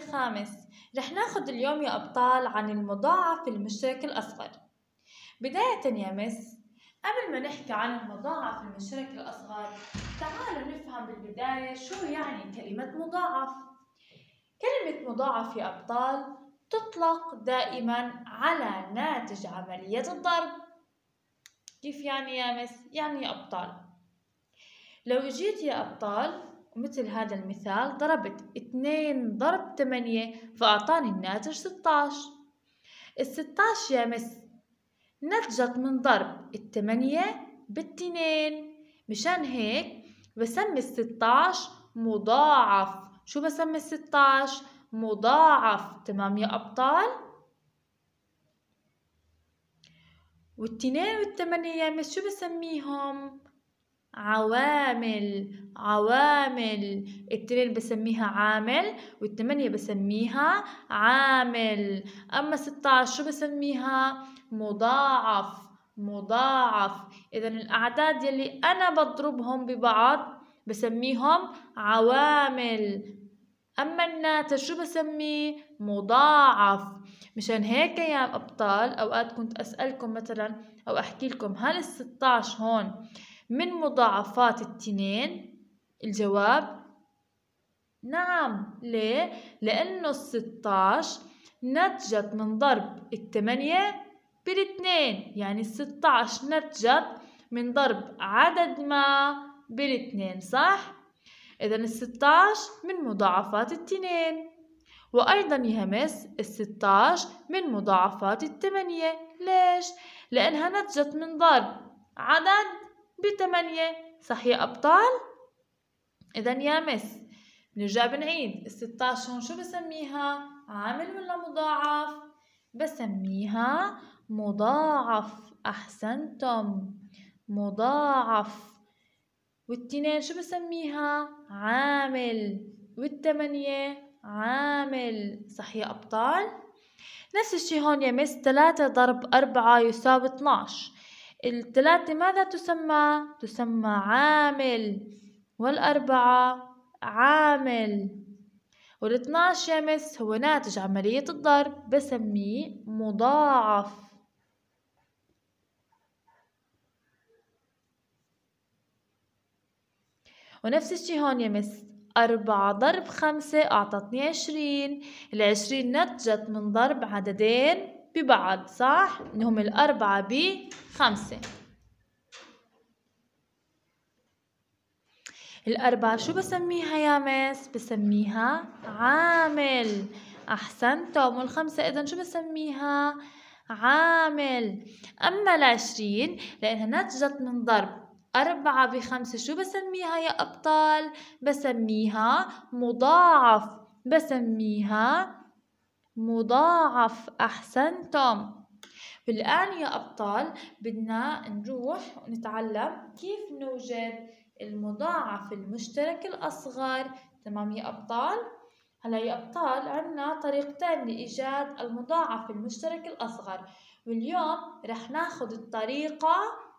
الخامس رح ناخد اليوم يا أبطال عن المضاعف المشترك الأصغر بداية يا مس قبل ما نحكي عن المضاعف المشترك الأصغر تعالوا نفهم بالبداية شو يعني كلمة مضاعف كلمة مضاعف يا أبطال تطلق دائما على ناتج عملية الضرب كيف يعني يا مس؟ يعني يا أبطال لو جيت يا أبطال ومثل هذا المثال ضربت اتنين ضرب تمانية فأعطاني الناتج ستاش الستاش يا مس نتجت من ضرب التمانية بالتنين مشان هيك بسمي الستاش مضاعف شو بسمي الستاش مضاعف تمام يا أبطال؟ والتنين والتمانية يا مس شو بسميهم عوامل عوامل التنين بسميها عامل والتمانية بسميها عامل أما ستة شو بسميها مضاعف مضاعف إذا الأعداد يلي أنا بضربهم ببعض بسميهم عوامل أما الناتج شو بسميه مضاعف مشان هيك يا أبطال أوقات كنت أسألكم مثلا أو أحكي لكم هل الستاش هون من مضاعفات التنين الجواب نعم ليه؟ لأنه الستاش نتجت من ضرب التمانية بالاتنين يعني الستاش نتجت من ضرب عدد ما بالاتنين صح؟ إذا الستاش من مضاعفات التنين وأيضا يهمس الستاش من مضاعفات التمانية ليش؟ لأنها نتجت من ضرب عدد بثمانية صح يا أبطال؟ إذا يا مس نرجع بنعيد الستاش هون شو بسميها؟ عامل ولا مضاعف؟ بسميها مضاعف أحسنتم مضاعف والتنين شو بسميها؟ عامل والتمانية عامل صح يا أبطال؟ نفس الشي هون يا مس تلاتة ضرب أربعة يساوي اتناش الثلاثة ماذا تسمى؟ تسمى عامل والأربعة عامل والاثناش يمس يا مس هو ناتج عملية الضرب بسميه مضاعف ونفس الشي هون يا مس أربعة ضرب خمسة أعطتني عشرين العشرين نتجت من ضرب عددين ببعض صح؟ اللي هم الأربعة بخمسة الأربعة شو بسميها يا مس؟ بسميها عامل أحسنتم والخمسة إذا شو بسميها؟ عامل أما العشرين لأنها نتجت من ضرب أربعة بخمسة شو بسميها يا أبطال؟ بسميها مضاعف بسميها مضاعف أحسنتم الآن يا أبطال بدنا نروح ونتعلم كيف نوجد المضاعف المشترك الأصغر تمام يا أبطال؟ هلا يا أبطال عنا طريقتين لإيجاد المضاعف المشترك الأصغر واليوم رح ناخد الطريقة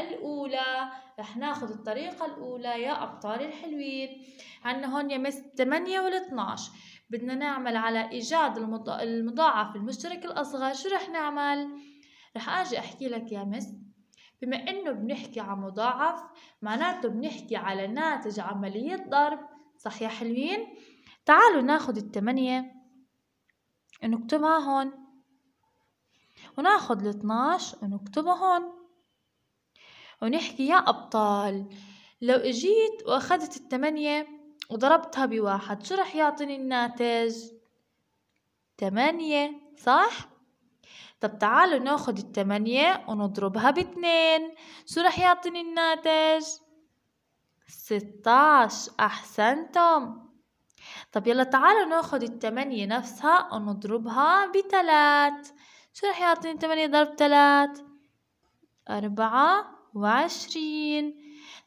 الأولى رح ناخد الطريقة الأولى يا أبطال الحلوين عنا هون يا مس 8 وال 12 بدنا نعمل على إيجاد المضاعف المشترك الأصغر شو رح نعمل؟ رح أجي أحكي لك يا مس بما إنه بنحكي عن مضاعف معناته بنحكي على ناتج عملية ضرب صح يا حلوين؟ تعالوا ناخد التمانية نكتبها هون وناخد الاتناش ونكتبها هون ونحكي يا أبطال لو إجيت وأخذت التمانية وضربتها بواحد شو رح يعطيني الناتج؟ تمانية صح؟ طب تعالوا ناخد التمانية ونضربها باتنين شو رح يعطيني الناتج؟ ستاش أحسنتم طب يلا تعالوا ناخد التمانية نفسها ونضربها بتلات شو رح يعطيني تمانية ضرب تلات؟ أربعة وعشرين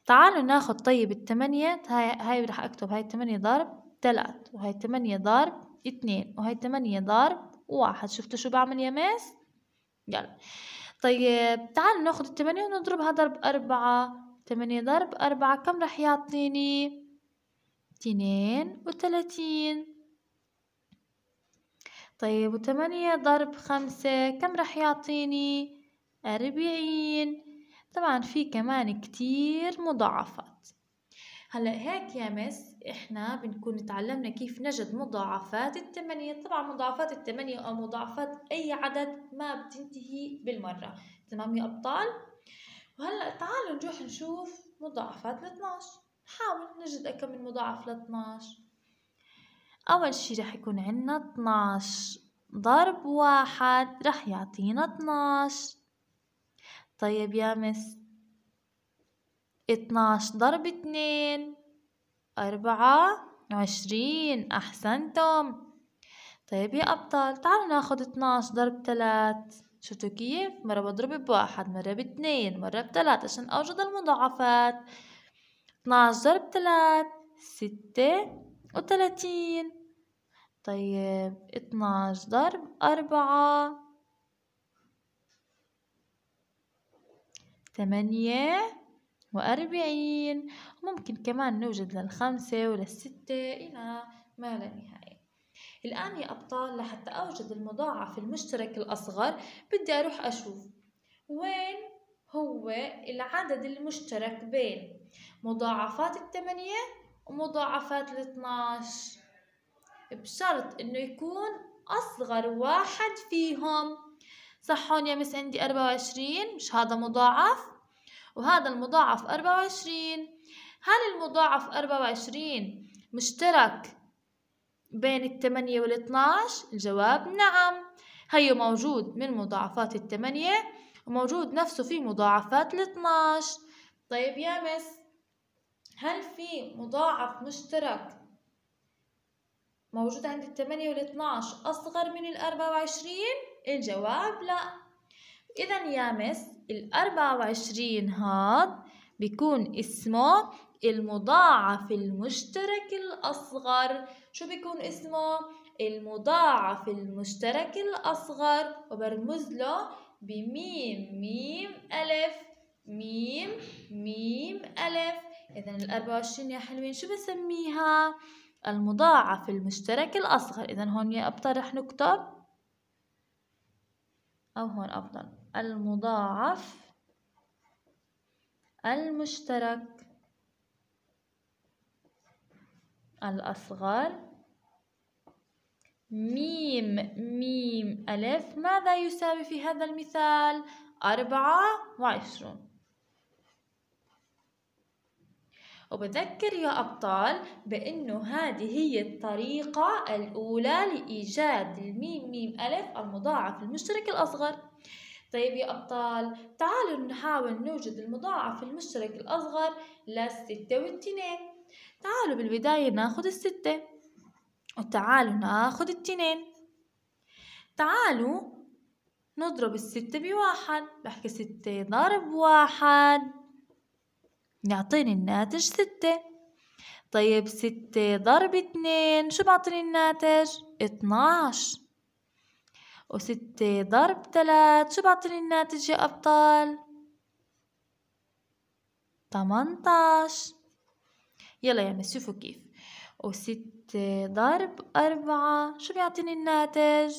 تعالوا ناخد طيب التمانية هاي, هاي راح أكتب هاي التمانية ضرب تلات وهاي التمانية ضرب اتنين وهاي التمانية ضرب واحد شفتوا شو بعمل يا ماس؟ يلا طيب تعالوا ناخد التمانية ونضربها ضرب أربعة تمانية ضرب أربعة كم راح يعطيني؟ اتنين وتلاتين طيب وتمانية ضرب خمسة كم راح يعطيني؟ أربعين طبعا في كمان كتير مضاعفات هلا هيك يا مس احنا بنكون تعلمنا كيف نجد مضاعفات الثمانية طبعا مضاعفات الثمانية او مضاعفات اي عدد ما بتنتهي بالمرة تمام يا ابطال وهلا تعالوا نروح نشوف مضاعفات ال 12 نحاول نجد كم من مضاعف ل 12 اول شي رح يكون عندنا 12 ضرب واحد رح يعطينا 12 طيب يا مس اتناش ضرب اتنين أربعة عشرين أحسنتم طيب يا أبطال تعالوا ناخد اتناش ضرب تلات شفتوا كيف مرة بضرب بواحد مرة باتنين مرة بتلات عشان أوجد المضاعفات اتناش ضرب تلات ستة وتلاتين طيب اتناش ضرب أربعة ثمانية وأربعين ممكن كمان نوجد للخمسة وللستة إلى ما لا نهاية الآن يا أبطال لحتى أوجد المضاعف المشترك الأصغر بدي أروح أشوف وين هو العدد المشترك بين مضاعفات الثمانية ومضاعفات الاثناش بشرط إنه يكون أصغر واحد فيهم صح هون يا مس عندي أربعة وعشرين مش هذا مضاعف وهذا المضاعف أربعة وعشرين هل المضاعف أربعة وعشرين مشترك بين التمانية والاتناش الجواب نعم هيو موجود من مضاعفات التمانية وموجود نفسه في مضاعفات الاتناش طيب يا مس هل في مضاعف مشترك موجود عند التمانية والاتناش أصغر من الأربعة وعشرين؟ الجواب لا إذا يا مس الأربعة وعشرين هاد بيكون اسمه المضاعف المشترك الأصغر شو بيكون اسمه؟ المضاعف المشترك الأصغر وبرمز له بميم ميم ألف ميم ميم ألف إذا الأربعة وعشرين يا حلوين شو بسميها؟ المضاعف المشترك الأصغر إذا هون يا أبطال رح نكتب أو هون أفضل المضاعف المشترك الأصغر ميم ميم ألف ماذا يساوي في هذا المثال؟ أربعة وعشرون وبذكر يا أبطال بأنه هذه هي الطريقة الأولى لإيجاد الميم ميم ألف المضاعف المشترك الأصغر طيب يا أبطال تعالوا نحاول نوجد المضاعف المشترك الأصغر للستة والتنين تعالوا بالبداية ناخد الستة وتعالوا ناخد التنين تعالوا نضرب الستة بواحد بحكي ستة ضرب واحد يعطيني الناتج ستة طيب ستة ضرب اتنين شو بعطيني الناتج؟ اتناش وستة ضرب تلات شو بعطيني الناتج يا أبطال؟ تمنتاش يلا يا مس شوفوا كيف وستة ضرب أربعة شو بيعطيني الناتج؟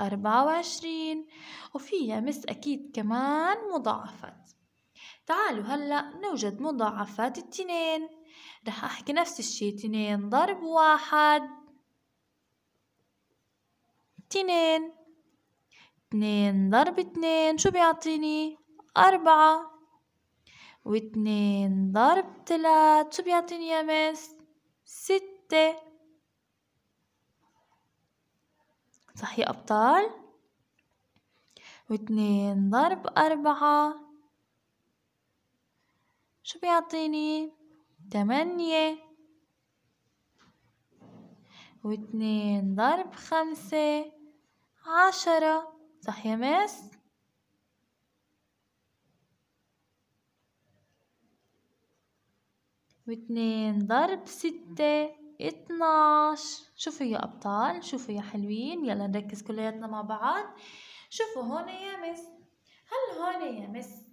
أربعة وعشرين وفيها مس أكيد كمان مضاعفات تعالوا هلأ نوجد مضاعفات التنين رح أحكي نفس الشي تنين ضرب واحد تنين اتنين ضرب اتنين شو بيعطيني أربعة واتنين ضرب تلات شو بيعطيني يا مس ستة صح يا أبطال واتنين ضرب أربعة شو بيعطيني تمانية واتنين ضرب خمسة عشرة صح يا مس؟ واتنين ضرب ستة اتناش شوفوا يا أبطال شوفوا يا حلوين يلا نركز كلياتنا مع بعض شوفوا هون يا مس هل هون يا مس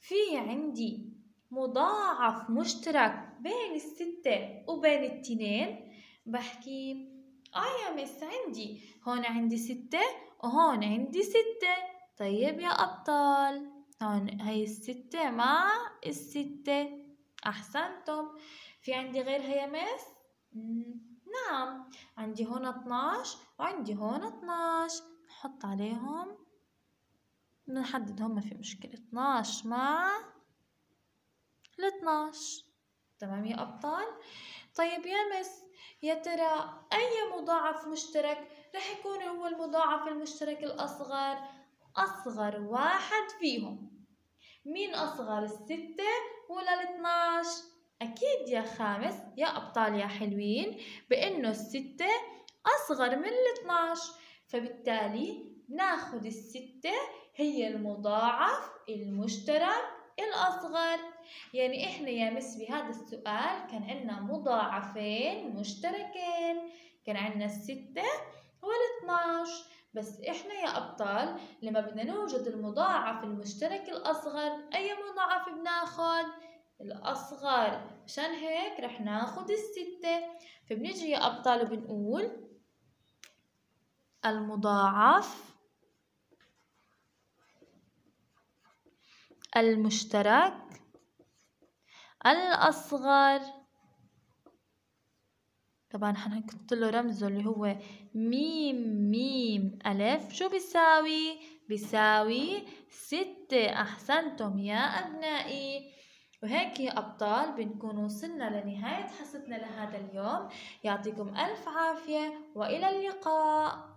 في عندي مضاعف مشترك بين الستة وبين التنين بحكي آه يا مس عندي هون عندي ستة وهون عندي ستة طيب يا أبطال هون هي الستة مع الستة أحسنتم في عندي غير يا مس نعم عندي هون 12 وعندي هون 12 نحط عليهم نحدد هم ما في مشكلة 12 مع ل 12 تمام يا أبطال؟ طيب يا مس يا ترى أي مضاعف مشترك رح يكون هو المضاعف المشترك الأصغر؟ أصغر واحد فيهم مين أصغر الستة ولا 12 أكيد يا خامس يا أبطال يا حلوين بأنه الستة أصغر من 12 فبالتالي ناخد الستة هي المضاعف المشترك الأصغر يعني إحنا يا مس بهذا السؤال كان عندنا مضاعفين مشتركين كان عندنا الستة والاتناش بس إحنا يا أبطال لما بدنا نوجد المضاعف المشترك الأصغر أي مضاعف بناخد؟ الأصغر مشان هيك رح ناخد الستة فبنيجي يا أبطال وبنقول المضاعف المشترك الأصغر طبعا حنحط له رمزه اللي هو ميم ميم ألف شو بيساوي؟ بيساوي ستة أحسنتم يا أبنائي وهيك يا أبطال بنكون وصلنا لنهاية حصتنا لهذا اليوم يعطيكم ألف عافية وإلى اللقاء